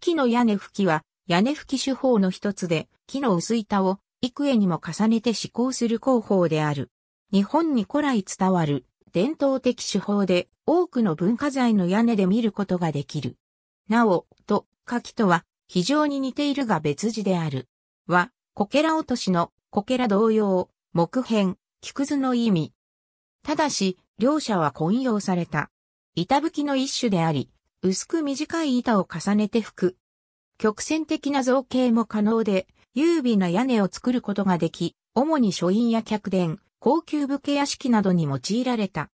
吹きの屋根吹きは、屋根吹き手法の一つで、木の薄板を幾重にも重ねて施工する工法である。日本に古来伝わる伝統的手法で多くの文化財の屋根で見ることができる。なお、と、柿とは非常に似ているが別字である。は、こけら落としの、こけら同様、木片、木くずの意味。ただし、両者は混用された。板吹きの一種であり、薄く短い板を重ねて吹く。曲線的な造形も可能で、優美な屋根を作ることができ、主に書院や客殿、高級武家屋敷などに用いられた。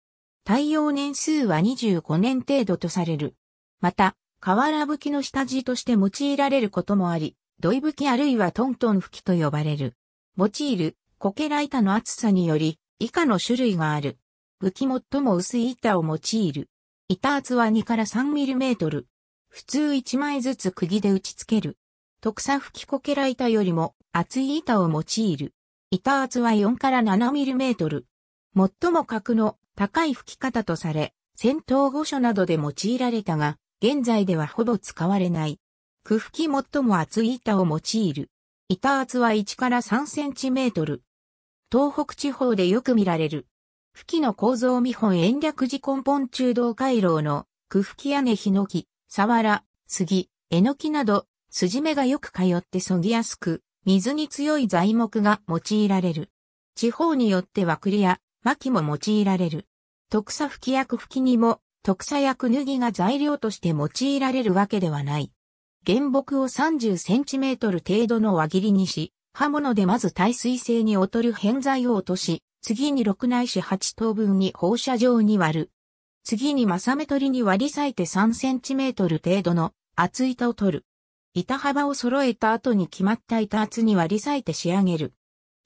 耐用年数は25年程度とされる。また、瓦吹きの下地として用いられることもあり、土井吹きあるいはトントン吹きと呼ばれる。用いる、苔ら板の厚さにより、以下の種類がある。武器最も薄い板を用いる。板厚は2から3ミリメートル。普通1枚ずつ釘で打ち付ける。特差吹きこけら板よりも厚い板を用いる。板厚は4から7ミリメートル。最も格の高い吹き方とされ、戦闘御所などで用いられたが、現在ではほぼ使われない。区吹き最も厚い板を用いる。板厚は1から3センチメートル。東北地方でよく見られる。吹きの構造見本延暦寺根本中道回廊の、く吹き屋根ヒノキ、サワラ、杉、エノキなど、筋目がよく通ってそぎやすく、水に強い材木が用いられる。地方によっては栗や、薪も用いられる。特差吹き役吹きにも、特差役脱ぎが材料として用いられるわけではない。原木を30センチメートル程度の輪切りにし、刃物でまず耐水性に劣る偏材を落とし、次に六内市八等分に放射状に割る。次に正メ取りに割り裂いて3センチメートル程度の厚板を取る。板幅を揃えた後に決まった板厚に割り裂いて仕上げる。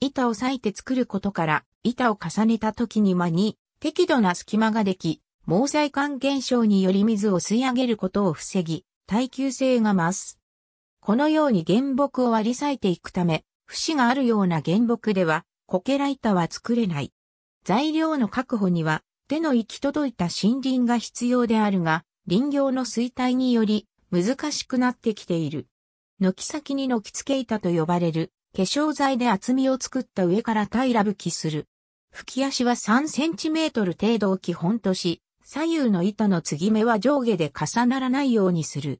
板を裂いて作ることから、板を重ねた時に間に適度な隙間ができ、毛細管現象により水を吸い上げることを防ぎ、耐久性が増す。このように原木を割り裂いていくため、節があるような原木では、苔ライタは作れない。材料の確保には手の行き届いた森林が必要であるが、林業の衰退により難しくなってきている。軒先に軒付け板と呼ばれる化粧材で厚みを作った上から平ら吹きする。吹き足は3センチメートル程度を基本とし、左右の板の継ぎ目は上下で重ならないようにする。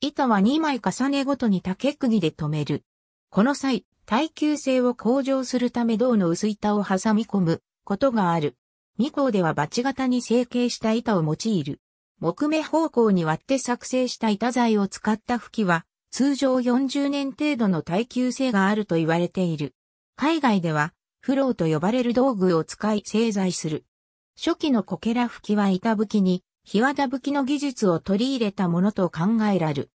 板は2枚重ねごとに竹釘で留める。この際、耐久性を向上するため銅の薄板を挟み込むことがある。二項ではバチ型に成形した板を用いる。木目方向に割って作成した板材を使った吹きは、通常40年程度の耐久性があると言われている。海外では、フローと呼ばれる道具を使い製材する。初期のこけら吹きは板吹きに、日和田吹きの技術を取り入れたものと考えられる。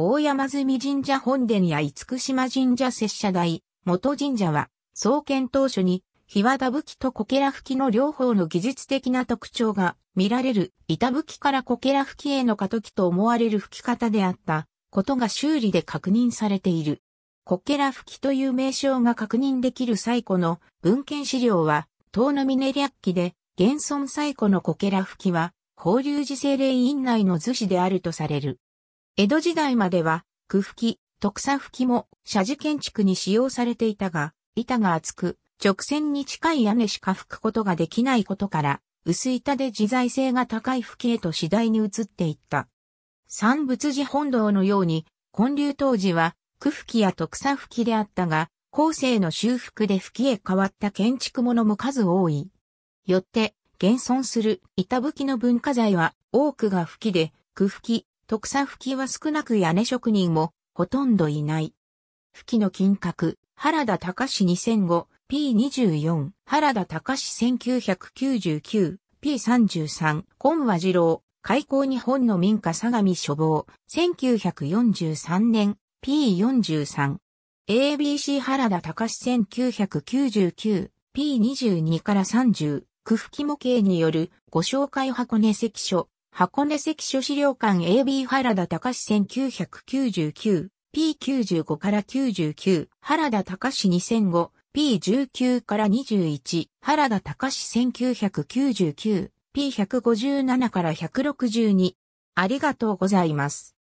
大山住神社本殿や厳島神社拙者台、元神社は、創建当初に、日和田吹きとこけら吹きの両方の技術的な特徴が見られる板吹きからこけら吹きへの過渡期と思われる吹き方であったことが修理で確認されている。こけら吹きという名称が確認できる最古の文献資料は、東の峰略記で、現存最古のこけら吹きは、法隆寺精霊院内の図紙であるとされる。江戸時代までは、区吹き、徳佐吹きも、社寺建築に使用されていたが、板が厚く、直線に近い屋根しか吹くことができないことから、薄板で自在性が高い吹きへと次第に移っていった。三仏寺本堂のように、建立当時は、区吹きや徳佐吹きであったが、後世の修復で吹きへ変わった建築物も数多い。よって、現存する板吹きの文化財は多くが吹きで、区吹き、特産吹きは少なく屋根職人もほとんどいない。吹きの金閣、原田隆 2005P24、原田隆 1999P33、今和次郎、開港日本の民家相模処房、1943年 P43。ABC 原田隆 1999P22 から30、区吹模型によるご紹介箱根関所、箱根関所資料館 AB 原田隆 1999P95 から99原田隆 2005P19 から21原田隆 1999P157 から162ありがとうございます。